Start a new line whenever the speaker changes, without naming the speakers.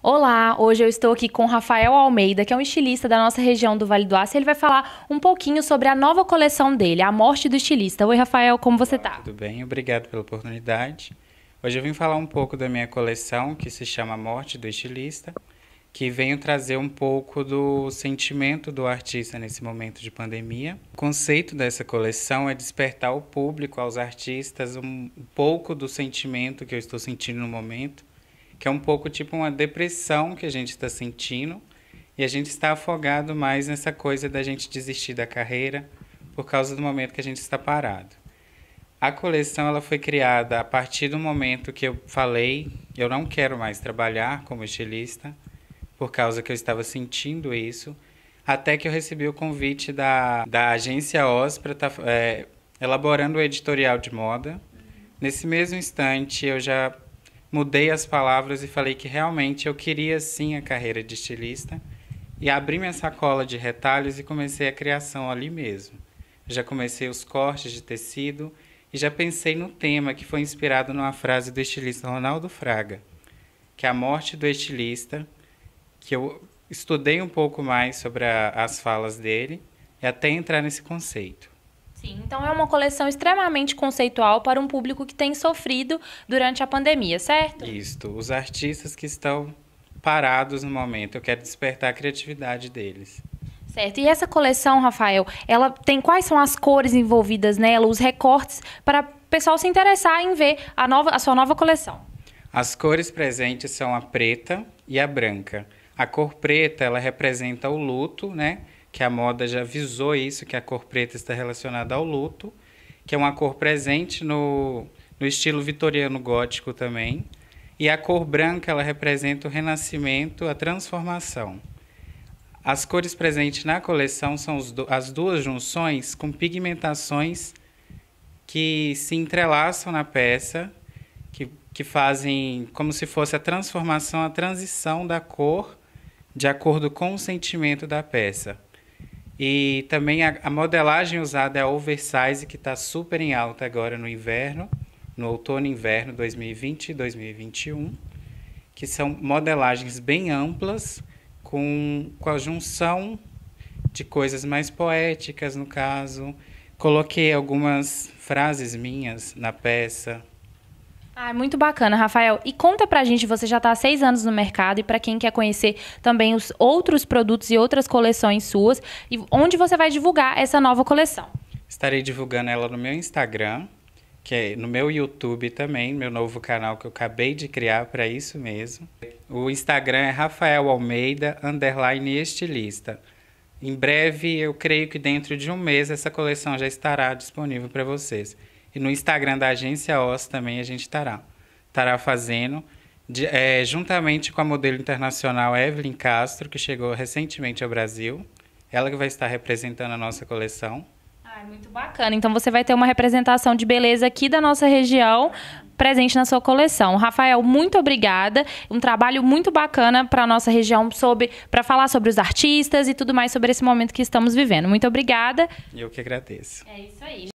Olá, hoje eu estou aqui com Rafael Almeida, que é um estilista da nossa região do Vale do Aço, e ele vai falar um pouquinho sobre a nova coleção dele, A Morte do Estilista. Oi, Rafael, como você está? Tudo
bem, obrigado pela oportunidade. Hoje eu vim falar um pouco da minha coleção, que se chama Morte do Estilista, que venho trazer um pouco do sentimento do artista nesse momento de pandemia. O conceito dessa coleção é despertar o público, aos artistas, um pouco do sentimento que eu estou sentindo no momento que é um pouco tipo uma depressão que a gente está sentindo e a gente está afogado mais nessa coisa da gente desistir da carreira por causa do momento que a gente está parado. A coleção ela foi criada a partir do momento que eu falei, eu não quero mais trabalhar como estilista, por causa que eu estava sentindo isso, até que eu recebi o convite da, da agência Oz para estar tá, é, elaborando o editorial de moda. Nesse mesmo instante, eu já mudei as palavras e falei que realmente eu queria sim a carreira de estilista e abri minha sacola de retalhos e comecei a criação ali mesmo. Já comecei os cortes de tecido e já pensei no tema que foi inspirado numa frase do estilista Ronaldo Fraga, que é a morte do estilista, que eu estudei um pouco mais sobre a, as falas dele e até entrar nesse conceito.
Sim, então é uma coleção extremamente conceitual para um público que tem sofrido durante a pandemia, certo?
Isto. Os artistas que estão parados no momento, eu quero despertar a criatividade deles.
Certo. E essa coleção, Rafael, ela tem quais são as cores envolvidas nela, os recortes, para o pessoal se interessar em ver a, nova, a sua nova coleção?
As cores presentes são a preta e a branca. A cor preta, ela representa o luto, né? que a moda já visou isso, que a cor preta está relacionada ao luto, que é uma cor presente no, no estilo vitoriano gótico também. E a cor branca ela representa o renascimento, a transformação. As cores presentes na coleção são as duas junções com pigmentações que se entrelaçam na peça, que, que fazem como se fosse a transformação, a transição da cor de acordo com o sentimento da peça. E também a, a modelagem usada é a oversize, que está super em alta agora no inverno, no outono e inverno 2020 e 2021, que são modelagens bem amplas, com, com a junção de coisas mais poéticas, no caso. Coloquei algumas frases minhas na peça,
ah, muito bacana, Rafael. E conta pra gente, você já está há seis anos no mercado e para quem quer conhecer também os outros produtos e outras coleções suas, e onde você vai divulgar essa nova coleção?
Estarei divulgando ela no meu Instagram, que é no meu YouTube também, meu novo canal que eu acabei de criar para isso mesmo. O Instagram é Rafael Almeida underline estilista. Em breve, eu creio que dentro de um mês essa coleção já estará disponível para vocês. E no Instagram da agência OS também a gente estará. Estará fazendo, de, é, juntamente com a modelo internacional Evelyn Castro, que chegou recentemente ao Brasil. Ela que vai estar representando a nossa coleção. Ah,
muito bacana. Então você vai ter uma representação de beleza aqui da nossa região presente na sua coleção. Rafael, muito obrigada. Um trabalho muito bacana para nossa região sobre para falar sobre os artistas e tudo mais sobre esse momento que estamos vivendo. Muito obrigada.
Eu que agradeço. É isso aí.